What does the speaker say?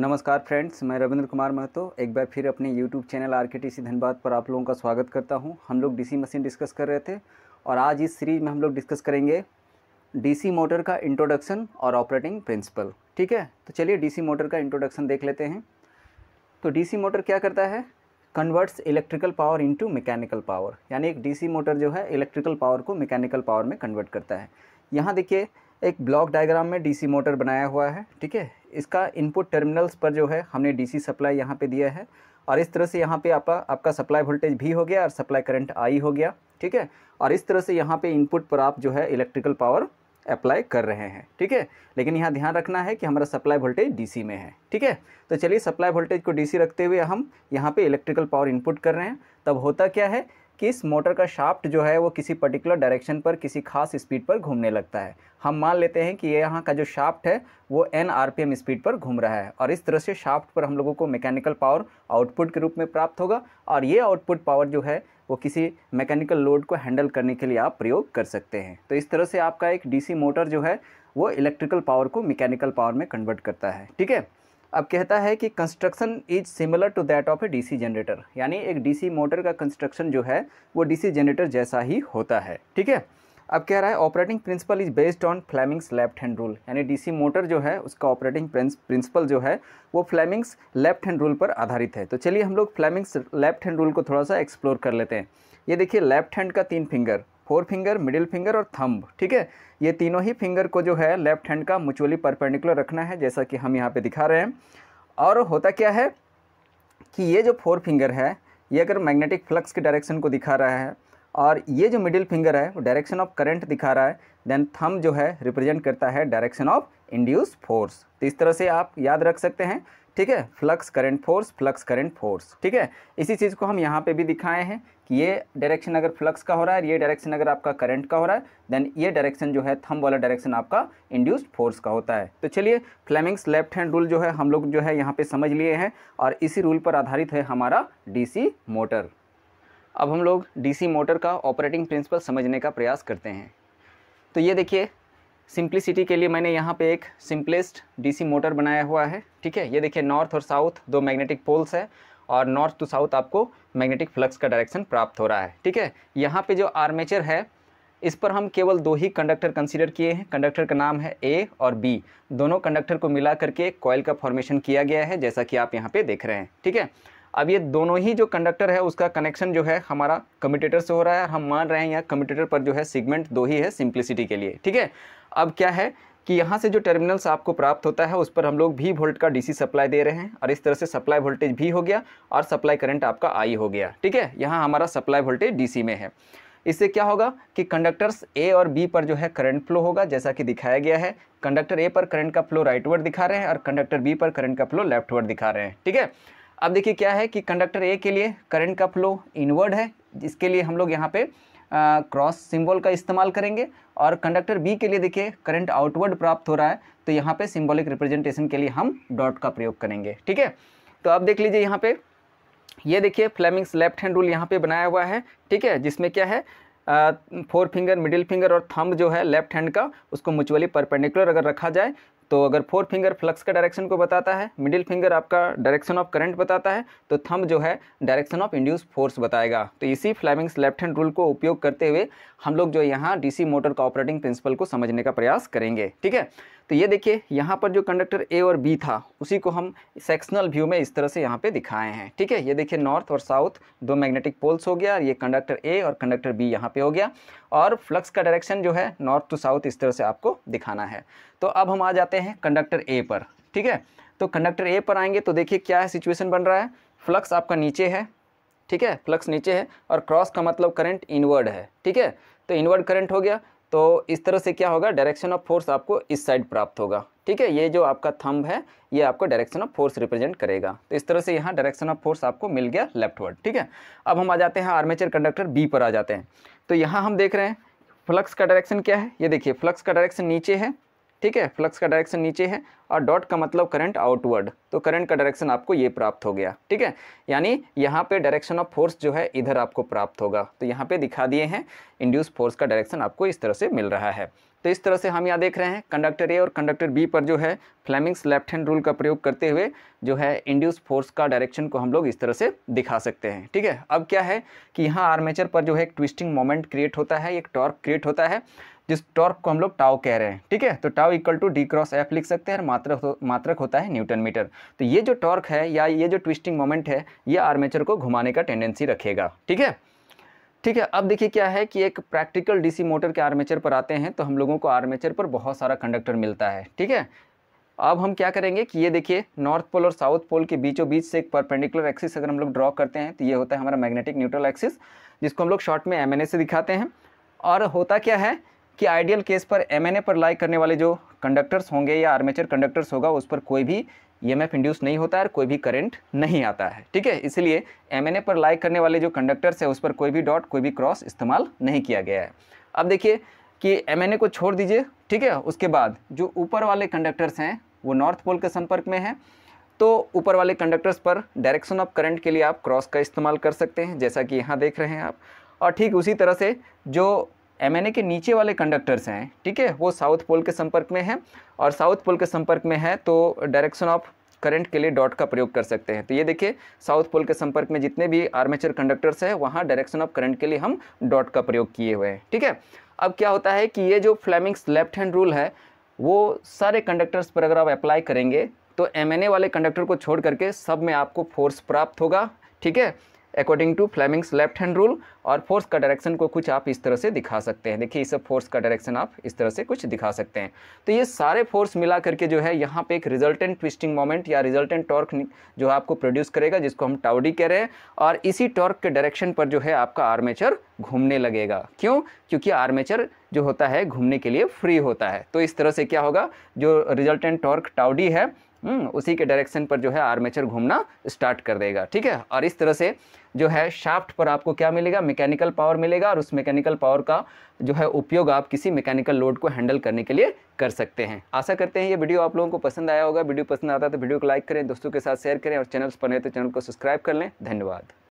नमस्कार फ्रेंड्स मैं रविंद्र कुमार महतो एक बार फिर अपने YouTube channel R K T C Dhanbad पर आप लोगों का स्वागत करता हूं हम लोग डीसी मशीन डिस्कस कर रहे थे और आज इस सीरीज में हम लोग डिस्कस करेंगे डीसी मोटर का इंट्रोडक्शन और ऑपरेटिंग प्रिंसिपल ठीक है तो चलिए डीसी मोटर का इंट्रोडक्शन देख लेते हैं तो डी मोटर क्या करता है converts electrical power into mechanical power यानी एक डी मोटर जो है इलेक्ट्रिकल पावर को मैकेनिकल पावर में कन्वर्ट करता है यहाँ देखिए एक ब्लॉक डायग्राम में डीसी मोटर बनाया हुआ है ठीक है इसका इनपुट टर्मिनल्स पर जो है हमने डीसी सप्लाई यहाँ पे दिया है और इस तरह से यहाँ पे आपका आपका सप्लाई वोल्टेज भी हो गया और सप्लाई करंट आई हो गया ठीक है और इस तरह से यहाँ पे इनपुट पर आप जो है इलेक्ट्रिकल पावर अप्लाई कर रहे हैं ठीक है लेकिन यहाँ ध्यान रखना है कि हमारा सप्लाई वोल्टेज डीसी में है ठीक है तो चलिए सप्लाई वोल्टेज को डीसी रखते हुए हम यहाँ पे इलेक्ट्रिकल पावर इनपुट कर रहे हैं तब होता क्या है किस मोटर का शाफ्ट जो है वो किसी पर्टिकुलर डायरेक्शन पर किसी खास स्पीड पर घूमने लगता है हम मान लेते हैं कि ये यहाँ का जो शाफ्ट है वो एन एम स्पीड पर घूम रहा है और इस तरह से शाफ्ट पर हम लोगों को मैकेनिकल पावर आउटपुट के रूप में प्राप्त होगा और ये आउटपुट पावर जो है वो किसी मैकेनिकल लोड को हैंडल करने के लिए आप प्रयोग कर सकते हैं तो इस तरह से आपका एक सी मोटर जो है वो इलेक्ट्रिकल पावर को मैकेनिकल पावर में कन्वर्ट करता है ठीक है अब कहता है कि construction is similar to that of a DC generator यानी एक डीसी मोटर का कंस्ट्रक्शन जो है वो डीसी जनरेटर जैसा ही होता है ठीक है अब कह रहा है operating principle is based on Fleming's left hand rule यानी डीसी मोटर जो है उसका ऑपरेटिंग प्रिंसिपल जो है वो फ्लैमिंग्स लेफ्ट हैंड रूल पर आधारित है तो चलिए हम लोग फ्लैमिंग्स लेफ्ट हैंड रूल को थोड़ा सा एक्सप्लोर कर लेते हैं ये देखिए लेफ्ट हैंड का तीन finger four finger middle finger और थंब ठीक है ये तीनों ही फिंगर को जो है लेफ्ट हैंड का मुचुअली परपेंडिकुलर रखना है जैसा कि हम यहाँ पे दिखा रहे हैं और होता क्या है कि ये जो फोर फिंगर है ये अगर मैग्नेटिक फ्लक्स के डायरेक्शन को दिखा रहा है और ये जो मिडिल फिंगर है वो डायरेक्शन ऑफ करंट दिखा रहा है देन थम जो है रिप्रेजेंट करता है डायरेक्शन ऑफ इंड्यूस फोर्स तो इस तरह से आप याद रख सकते हैं ठीक है flux current force flux current force ठीक है इसी चीज़ को हम यहाँ पे भी दिखाए हैं कि ये डायरेक्शन अगर फ्लक्स का हो रहा है ये डायरेक्शन अगर आपका करंट का हो रहा है देन ये डायरेक्शन जो है थम वाला डायरेक्शन आपका इंड्यूस्ड फोर्स का होता है तो चलिए फ्लेमिंग्स लेफ्ट हैंड रूल जो है हम लोग जो है यहाँ पर समझ लिए हैं और इसी रूल पर आधारित है हमारा डी मोटर अब हम लोग डी मोटर का ऑपरेटिंग प्रिंसिपल समझने का प्रयास करते हैं तो ये देखिए सिंप्लिसिटी के लिए मैंने यहाँ पे एक सिंपलेस्ट डीसी मोटर बनाया हुआ है ठीक है ये देखिए नॉर्थ और साउथ दो मैग्नेटिक पोल्स है और नॉर्थ टू साउथ आपको मैग्नेटिक फ्लक्स का डायरेक्शन प्राप्त हो रहा है ठीक है यहाँ पे जो आर्मेचर है इस पर हम केवल दो ही कंडक्टर कंसीडर किए हैं कंडक्टर का नाम है ए और बी दोनों कंडक्टर को मिला करके कॉयल का फॉर्मेशन किया गया है जैसा कि आप यहाँ पर देख रहे हैं ठीक है अब ये दोनों ही जो कंडक्टर है उसका कनेक्शन जो है हमारा कम्यूटेटर से हो रहा है हम मान रहे हैं यहाँ कम्यूटेटर पर जो है सिगमेंट दो ही है सिंप्लिसिटी के लिए ठीक है अब क्या है कि यहाँ से जो टर्मिनल्स आपको प्राप्त होता है उस पर हम लोग भी वोल्ट का डीसी सप्लाई दे रहे हैं और इस तरह से सप्लाई वोल्टेज भी हो गया और सप्लाई करंट आपका आई हो गया ठीक है यहाँ हमारा सप्लाई वोल्टेज डीसी में है इससे क्या होगा कि कंडक्टर्स ए और बी पर जो है करंट फ्लो होगा जैसा कि दिखाया गया है कंडक्टर ए पर करंट का फ्लो राइटवर्ड दिखा रहे हैं और कंडक्टर बी पर करंट का फ्लो लेफ्टवर्ड दिखा रहे हैं ठीक है अब देखिए क्या है कि कंडक्टर ए के लिए करंट का फ्लो इनवर्ड है जिसके लिए हम लोग यहाँ पे क्रॉस सिंबल का इस्तेमाल करेंगे और कंडक्टर बी के लिए देखिए करंट आउटवर्ड प्राप्त हो रहा है तो यहाँ पे सिंबॉलिक रिप्रेजेंटेशन के लिए हम डॉट का प्रयोग करेंगे ठीक है तो अब देख लीजिए यहाँ पे ये देखिए फ्लैमिंग्स लेफ्ट हैंड रूल यहाँ पे बनाया हुआ है ठीक है जिसमें क्या है फोर फिंगर मिडिल फिंगर और थंब जो है लेफ्ट हैंड का उसको म्यूचुअली परपेंडिकुलर अगर रखा जाए तो अगर फोर फिंगर फ्लक्स का डायरेक्शन को बताता है मिडिल फिंगर आपका डायरेक्शन ऑफ करंट बताता है तो थंब जो है डायरेक्शन ऑफ इंड्यूस फोर्स बताएगा तो इसी फ्लैमिंग्स लेफ्ट हैंड रूल को उपयोग करते हुए हम लोग जो यहाँ डीसी मोटर का ऑपरेटिंग प्रिंसिपल को समझने का प्रयास करेंगे ठीक है तो ये देखिए यहाँ पर जो कंडक्टर ए और बी था उसी को हम सेक्शनल व्यू में इस तरह से यहाँ पे दिखाए हैं ठीक है ये देखिए नॉर्थ और साउथ दो मैग्नेटिक पोल्स हो गया ये कंडक्टर ए और कंडक्टर बी यहाँ पे हो गया और फ्लक्स का डायरेक्शन जो है नॉर्थ टू साउथ इस तरह से आपको दिखाना है तो अब हम आ जाते हैं कंडक्टर ए पर ठीक है तो कंडक्टर ए पर आएंगे तो देखिए क्या है सिचुएशन बन रहा है फ्लक्स आपका नीचे है ठीक है फ्लक्स नीचे है और क्रॉस का मतलब करंट इनवर्ड है ठीक है तो इनवर्ड करंट हो गया तो इस तरह से क्या होगा डायरेक्शन ऑफ फोर्स आपको इस साइड प्राप्त होगा ठीक है ये जो आपका थंब है ये आपको डायरेक्शन ऑफ फोर्स रिप्रेजेंट करेगा तो इस तरह से यहाँ डायरेक्शन ऑफ फोर्स आपको मिल गया लेफ्टवर्ड ठीक है अब हम आ जाते हैं आर्मेचर कंडक्टर बी पर आ जाते हैं तो यहाँ हम देख रहे हैं फ्लक्स का डायरेक्शन क्या है ये देखिए फ्लक्स का डायरेक्शन नीचे है ठीक है फ्लक्स का डायरेक्शन नीचे है और डॉट का मतलब करंट आउटवर्ड तो करंट का डायरेक्शन आपको ये प्राप्त हो गया ठीक है यानी यहाँ पे डायरेक्शन ऑफ फोर्स जो है इधर आपको प्राप्त होगा तो यहाँ पे दिखा दिए हैं इंड्यूस फोर्स का डायरेक्शन आपको इस तरह से मिल रहा है तो इस तरह से हम यहाँ देख रहे हैं कंडक्टर ए और कंडक्टर बी पर जो है फ्लैमिंग्स लेफ्ट हैंड रूल का प्रयोग करते हुए जो है इंड्यूस फोर्स का डायरेक्शन को हम लोग इस तरह से दिखा सकते हैं ठीक है अब क्या है कि यहाँ आर्मेचर पर जो है एक ट्विस्टिंग मोमेंट क्रिएट होता है एक टॉर्क क्रिएट होता है जिस टॉर्क को हम लोग टाव कह रहे हैं ठीक है तो tau equal to D cross F लिख सकते हैं मात्रक हो, मात्रक होता है न्यूटन मीटर तो ये जो टॉर्क है या ये जो ट्विस्टिंग मोमेंट है ये आर्मेचर को घुमाने का टेंडेंसी रखेगा ठीक है ठीक है अब देखिए क्या है कि एक प्रैक्टिकल डीसी मोटर के आर्मेचर पर आते हैं तो हम लोगों को आर्मेचर पर बहुत सारा कंडक्टर मिलता है ठीक है अब हम क्या करेंगे कि ये देखिए नॉर्थ पोल और साउथ पोल के बीचों बीच से एक परपेंडिकुलर एक्सिस अगर हम लोग ड्रॉ करते हैं तो ये होता है हमारा मैग्नेटिक न्यूट्रल एक्सिस जिसको हम लोग शॉर्ट में एम से दिखाते हैं और होता क्या है कि आइडियल केस पर एम पर लाइक करने वाले जो कंडक्टर्स होंगे या आर्मेचर कंडक्टर्स होगा उस पर कोई भी ई एम इंड्यूस नहीं होता है कोई भी करंट नहीं आता है ठीक है इसलिए एम पर लाइक करने वाले जो कंडक्टर्स है उस पर कोई भी डॉट कोई भी क्रॉस इस्तेमाल नहीं किया गया है अब देखिए कि एम को छोड़ दीजिए ठीक है उसके बाद जो ऊपर वाले कंडक्टर्स हैं वो नॉर्थ पोल के संपर्क में हैं तो ऊपर वाले कंडक्टर्स पर डायरेक्शन ऑफ करंट के लिए आप क्रॉस का इस्तेमाल कर सकते हैं जैसा कि यहाँ देख रहे हैं आप और ठीक उसी तरह से जो एम के नीचे वाले कंडक्टर्स हैं ठीक है वो साउथ पोल के संपर्क में हैं और साउथ पोल के संपर्क में है तो डायरेक्शन ऑफ करंट के लिए डॉट का प्रयोग कर सकते हैं तो ये देखिए साउथ पोल के संपर्क में जितने भी आर्मेचर कंडक्टर्स हैं वहाँ डायरेक्शन ऑफ करंट के लिए हम डॉट का प्रयोग किए हुए हैं ठीक है अब क्या होता है कि ये जो फ्लैमिंग्स लेफ्ट हैंड रूल है वो सारे कंडक्टर्स पर अगर आप अप्लाई करेंगे तो एम वाले कंडक्टर को छोड़ करके सब में आपको फोर्स प्राप्त होगा ठीक है according to Fleming's left hand rule और फोर्स का डायरेक्शन को कुछ आप इस तरह से दिखा सकते हैं देखिए इस फोर्स का डायरेक्शन आप इस तरह से कुछ दिखा सकते हैं तो ये सारे फोर्स मिला करके जो है यहाँ पे एक रिजल्टेंट ट्विस्टिंग मोमेंट या रिजल्टेंट टॉर्क जो आपको प्रोड्यूस करेगा जिसको हम टाउडी कह रहे हैं और इसी टॉर्क के डायरेक्शन पर जो है आपका आर्मेचर घूमने लगेगा क्यों क्योंकि आर्मेचर जो होता है घूमने के लिए फ्री होता है तो इस तरह से क्या होगा जो रिजल्टेंट टॉर्क टाउडी है हम्म, उसी के डायरेक्शन पर जो है आर्मेचर घूमना स्टार्ट कर देगा ठीक है और इस तरह से जो है शाफ्ट पर आपको क्या मिलेगा मैकेनिकल पावर मिलेगा और उस मैकेनिकल पावर का जो है उपयोग आप किसी मैकेनिकल लोड को हैंडल करने के लिए कर सकते हैं आशा करते हैं ये वीडियो आप लोगों को पसंद आया होगा वीडियो पसंद आता है तो वीडियो को लाइक करें दोस्तों के साथ शेयर करें और चैनल पर नहीं तो चैनल को सब्सक्राइब कर लें धन्यवाद